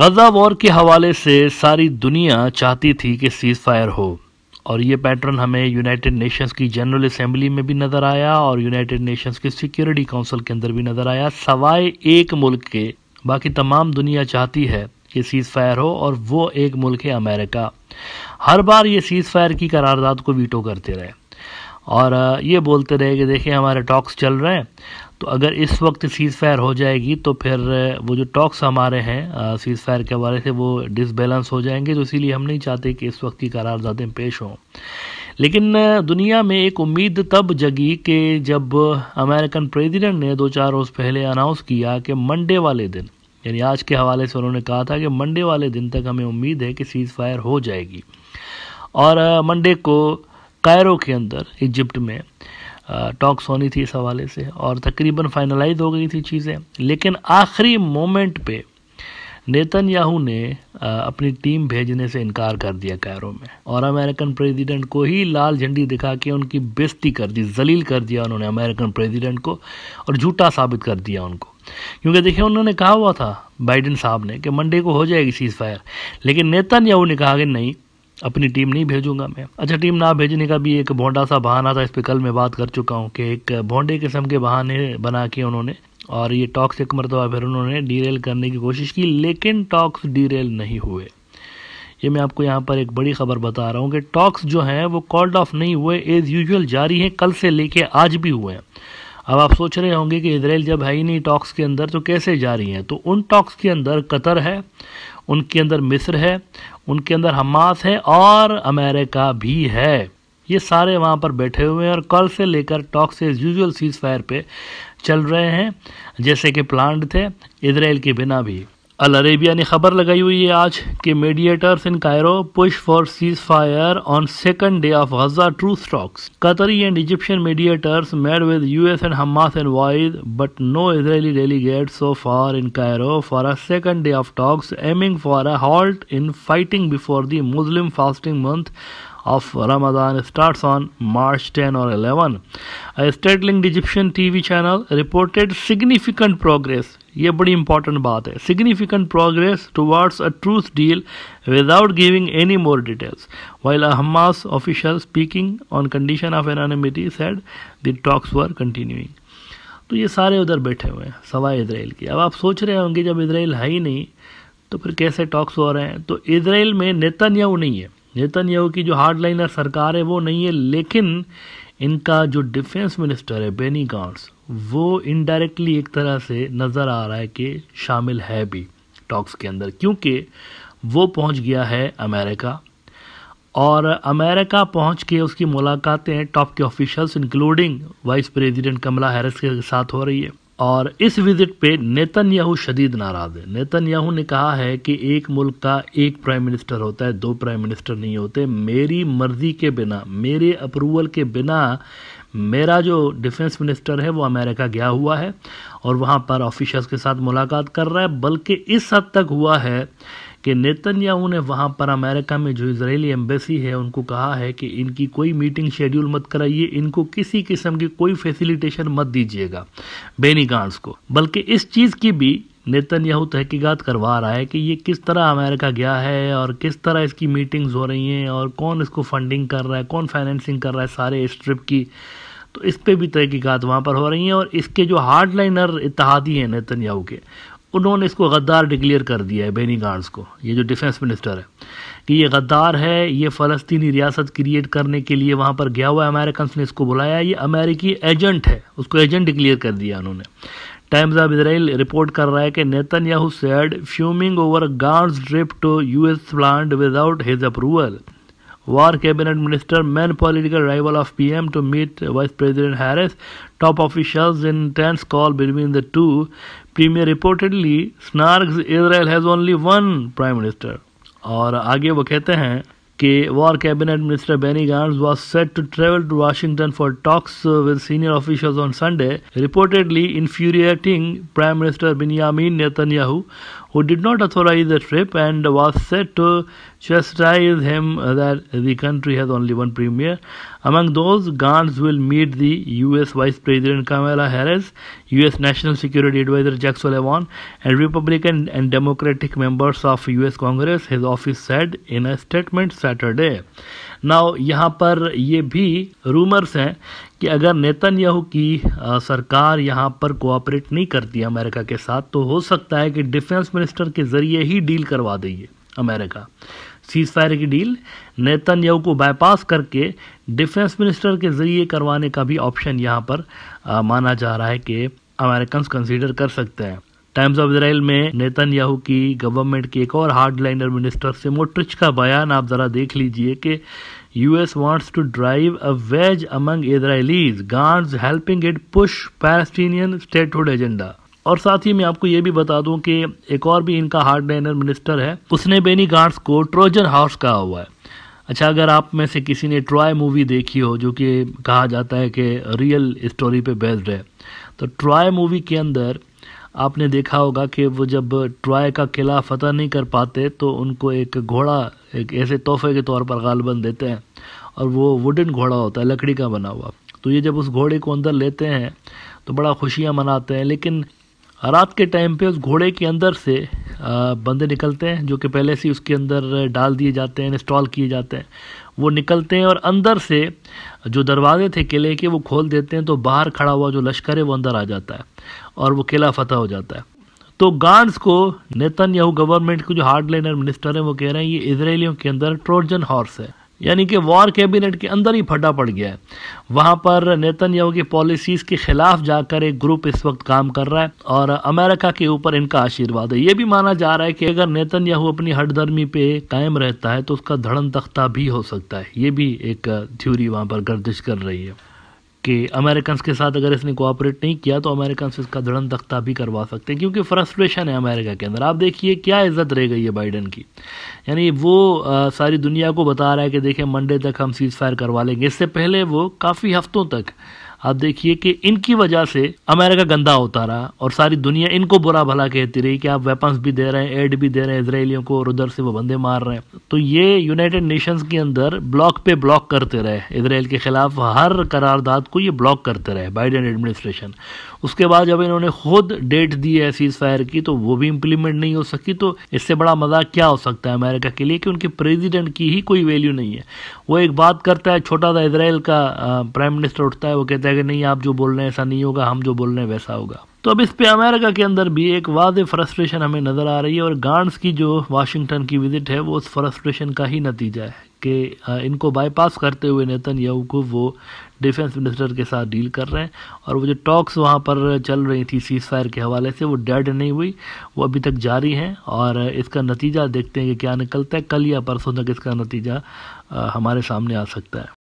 गजा war के हवाले से सारी दुनिया चाहती थी कि सीज फायर हो और ये पैटर्न हमें यूनाइटेड नेशंस की जनरल असम्बली में भी नज़र आया और यूनाइटेड नेशंस की सिक्योरिटी काउंसिल के अंदर भी नज़र आया सवाए एक मुल्क के बाकी तमाम दुनिया चाहती है कि सीज़ फायर हो और वो एक मुल्क है अमेरिका हर बार ये सीज़ फायर की करारदाद को वीटो करते रहे और ये बोलते रहे कि देखिए हमारे टॉक्स चल रहे हैं तो अगर इस वक्त सीज़ फायर हो जाएगी तो फिर वो जो टॉक्स हमारे हैं सीज़ फायर के हवाले से वो डिसबैलेंस हो जाएंगे तो इसीलिए हम नहीं चाहते कि इस वक्त की करारदादें पेश हों लेकिन दुनिया में एक उम्मीद तब जगी कि जब अमेरिकन प्रेसिडेंट ने दो चार रोज़ पहले अनाउंस किया कि मंडे वाले दिन यानी आज के हवाले से उन्होंने कहा था कि मंडे वाले दिन तक हमें उम्मीद है कि सीज़ फायर हो जाएगी और मंडे को कायरों के अंदर इजिप्ट में टॉक्स होनी थी इस हवाले से और तकरीबन फाइनलाइज हो गई थी चीज़ें लेकिन आखिरी मोमेंट पे नेतन याहू ने अपनी टीम भेजने से इनकार कर दिया कैरो में और अमेरिकन प्रेसिडेंट को ही लाल झंडी दिखा के उनकी बेस्ती कर दी जलील कर दिया उन्होंने अमेरिकन प्रेसिडेंट को और झूठा साबित कर दिया उनको क्योंकि देखिए उन्होंने कहा हुआ था बाइडन साहब ने कि मंडे को हो जाएगी सीज़ फायर लेकिन नेतन ने कहा कि नहीं अपनी टीम नहीं भेजूंगा मैं अच्छा टीम ना भेजने का भी एक भोंडा सा बहाना था इस पर कल मैं बात कर चुका हूँ कि एक भोंडे किस्म के बहाने बना के उन्होंने और ये टॉक्स एक मरतबा फिर उन्होंने डीरेल करने की कोशिश की लेकिन टॉक्स डीरेल नहीं हुए ये मैं आपको यहाँ पर एक बड़ी खबर बता रहा हूँ कि टॉक्स जो हैं वो कॉल्ड ऑफ नहीं हुए एज़ यूजुअल जारी हैं कल से लेके आज भी हुए हैं अब आप सोच रहे होंगे कि इसराइल जब है ही नहीं टॉक्स के अंदर तो कैसे जारी हैं तो उन टॉक्स के अंदर कतर है उनके अंदर मिस्र है उनके अंदर हमास है और अमेरिका भी है ये सारे वहाँ पर बैठे हुए हैं और कल से लेकर टॉक से यूजुअल सीज फायर पे चल रहे हैं जैसे कि प्लांट थे इसराइल के बिना भी अल अरेबिया ने खबर लगाई हुई है आज कि mediators in Cairo push for ceasefire on second day of Gaza through talks Qatari and Egyptian mediators met with US and Hamas envoys but no Israeli delegate so far in Cairo for a second day of talks aiming for a halt in fighting before the Muslim fasting month of Ramadan starts on March 10 or 11. A startling Egyptian TV channel reported significant progress. ये बड़ी important बात है significant progress towards a truce deal without giving any more details while a Hamas official speaking on condition of anonymity said the talks were continuing तो ये सारे उधर बैठे हुए हैं सवाए इसराइल की अब आप सोच रहे होंगे जब इसराइल है ही नहीं तो फिर कैसे टॉक्स हो रहे हैं तो इसराइल में नेतन्याहू नहीं है नेतन्याहू की जो हार्ड लाइनर सरकार है वो नहीं है लेकिन इनका जो डिफेंस मिनिस्टर है बेनी गांस वो इनडायरेक्टली एक तरह से नज़र आ रहा है कि शामिल है भी टॉक्स के अंदर क्योंकि वो पहुंच गया है अमेरिका और अमेरिका पहुंच के उसकी मुलाकातें टॉप के officials including vice president Kamala Harris के साथ हो रही है और इस विजिट पे नेतन्याहू याहू शदीद नाराज है नेतन्याहू ने कहा है कि एक मुल्क का एक प्राइम मिनिस्टर होता है दो प्राइम मिनिस्टर नहीं होते मेरी मर्जी के बिना मेरे अप्रूवल के बिना मेरा जो डिफेंस मिनिस्टर है वो अमेरिका गया हुआ है और वहाँ पर ऑफिशर्स के साथ मुलाकात कर रहा है बल्कि इस हद तक हुआ है कि नेतन्याहू ने वहाँ पर अमेरिका में जो इसराइली एम्बेसी है उनको कहा है कि इनकी कोई मीटिंग शेड्यूल मत कराइए इनको किसी किस्म की कोई फैसिलिटेशन मत दीजिएगा बेनी गांस को बल्कि इस चीज़ की भी नेतन्याहू तहकीकात करवा रहा है कि ये किस तरह अमेरिका गया है और किस तरह इसकी मीटिंग्स हो रही हैं और कौन इसको फंडिंग कर रहा है कौन फाइनेंसिंग कर रहा है सारे इस ट्रिप की तो इस पर भी तहकीकत वहाँ पर हो रही हैं और इसके जो हार्डलाइनर लाइनर इतिहादी हैं नेतन्याहू के उन्होंने इसको गद्दार डिक्लेयर कर दिया है बेनी गार्ड्स को ये जो डिफेंस मिनिस्टर है कि ये गद्दार है ये फ़लस्तीनी रियासत क्रिएट करने के लिए वहाँ पर गया हुआ है अमेरिकन ने इसको बुलाया ये अमेरिकी एजेंट है उसको एजेंट डिक्लेयर कर दिया उन्होंने टाइम्स ऑफ इसराइल रिपोर्ट कर रहा है कि Netanyahu said fuming over Gantz's trip to U S planned without his approval War cabinet minister, main political rival of PM to meet Vice President Harris. Top officials in tense call between the two. Premier reportedly snarks Israel has only one prime minister. और आगे वो कहते हैं कि war cabinet minister Benny Gantz was set to travel to Washington for talks with senior officials on Sunday reportedly infuriating prime minister Binyamin Netanyahu who did not authorize the trip and was set to chastise him that the country has only one premier. Among those, Gantz will meet the U.S. Vice President Kamala Harris, U.S. National Security Advisor Jack Sullivan, and Republican and Democratic members of U.S. Congress, his office said in a statement Saturday. Now यहाँ पर ये भी rumours हैं कि अगर Netanyahu Yahoo की सरकार यहाँ पर कोऑपरेट नहीं करती अमेरिका के साथ तो हो सकता है कि डिफेंस मिनिस्टर के ज़रिए ही डील करवा है अमेरिका सीज फायर की डील नेतन्याहू यहू को बाईपास करके डिफेंस मिनिस्टर के ज़रिए करवाने का भी ऑप्शन यहाँ पर आ, माना जा रहा है कि अमेरिकन कंसीडर कर सकते हैं टाइम्स ऑफ इसराइल में नेतन याहू की गवर्नमेंट के एक और हार्डलाइनर मिनिस्टर से मोट्रिच का बयान आप जरा देख लीजिए कि US wants to drive a wedge among Israelis, Gantz helping it push Palestinian statehood agenda और साथ ही मैं आपको ये भी बता दूं कि एक और भी इनका हार्डलाइनर मिनिस्टर है उसने बेनी गार्ड्स को ट्रोजन हाउस कहा हुआ है अच्छा अगर आप में से किसी ने ट्रॉय मूवी देखी हो जो कि कहा जाता है कि रियल स्टोरी पे बेस्ड है तो ट्रॉय मूवी के अंदर आपने देखा होगा कि वो जब ट्राय का किला फतह नहीं कर पाते तो उनको एक घोड़ा एक ऐसे तोहफे के तौर पर गालबन देते हैं और वो वुडन घोड़ा होता है लकड़ी का बना हुआ तो ये जब उस घोड़े को अंदर लेते हैं तो बड़ा खुशियाँ मनाते हैं लेकिन रात के टाइम पे उस घोड़े के अंदर से बंदे निकलते हैं जो कि पहले से उसके अंदर डाल दिए जाते हैं इंस्टॉल किए जाते हैं वो निकलते हैं और अंदर से जो दरवाजे थे किले के वो खोल देते हैं तो बाहर खड़ा हुआ जो लश्कर है वो अंदर आ जाता है और वो किला फतह हो जाता है तो गांड्स को नेतन याहू गवर्नमेंट के जो हार्ड मिनिस्टर हैं वो कह रहे हैं ये इसराइलियों के अंदर ट्रोजन हॉर्स है यानी कि वॉर कैबिनेट के अंदर ही फटा पड़ गया है वहाँ पर नेतन्याहू की पॉलिसीज़ के खिलाफ जाकर एक ग्रुप इस वक्त काम कर रहा है और अमेरिका के ऊपर इनका आशीर्वाद है ये भी माना जा रहा है कि अगर नेतन्याहू अपनी हटधर्मी पे कायम रहता है तो उसका धड़न तख्ता भी हो सकता है ये भी एक थ्यूरी वहाँ पर गर्दिश कर रही है कि अमेरिकन्स के साथ अगर इसने कोऑपरेट नहीं किया तो अमेरिकन इसका धड़न तख्ता भी करवा सकते हैं क्योंकि फ्रस्ट्रेशन है अमेरिका के अंदर आप देखिए क्या इज्जत रह गई है बाइडन की यानी वो आ, सारी दुनिया को बता रहा है कि देखें मंडे तक हम सीज फायर करवा लेंगे इससे पहले वो काफ़ी हफ्तों तक आप देखिए कि इनकी वजह से अमेरिका गंदा होता रहा और सारी दुनिया इनको बुरा भला कहती रही कि आप वेपन्स भी दे रहे हैं एड भी दे रहे हैं इसराइलियों को और उधर से वो बंदे मार रहे हैं तो ये यूनाइटेड नेशंस के अंदर ब्लॉक पे ब्लॉक करते रहे इसराइल के खिलाफ हर करारदाद को ये ब्लॉक करते रहे बाइडन एडमिनिस्ट्रेशन उसके बाद जब इन्होंने खुद डेट दी है सीज फायर की तो वो भी इम्प्लीमेंट नहीं हो सकी तो इससे बड़ा मजाक क्या हो सकता है अमेरिका के लिए कि उनके प्रेजिडेंट की ही कोई वैल्यू नहीं है वो एक बात करता है छोटा सा इसराइल का प्राइम मिनिस्टर उठता है वो कहता है कि नहीं आप जो बोल रहे हैं ऐसा नहीं होगा हम जो बोल रहे हैं वैसा होगा तो अब इस पे अमेरिका के अंदर भी एक वाज फ्रस्ट्रेशन हमें नज़र आ रही है और गांड्स की जो वाशिंगटन की विजिट है वो उस फ्रस्ट्रेशन का ही नतीजा है के इनको बाईपास करते हुए नेतन याहू को वो डिफेंस मिनिस्टर के साथ डील कर रहे हैं और वो जो टॉक्स वहाँ पर चल रही थी सीज फायर के हवाले से वो डेड नहीं हुई वो अभी तक जारी हैं और इसका नतीजा देखते हैं कि क्या निकलता है कल या परसों तक इसका नतीजा हमारे सामने आ सकता है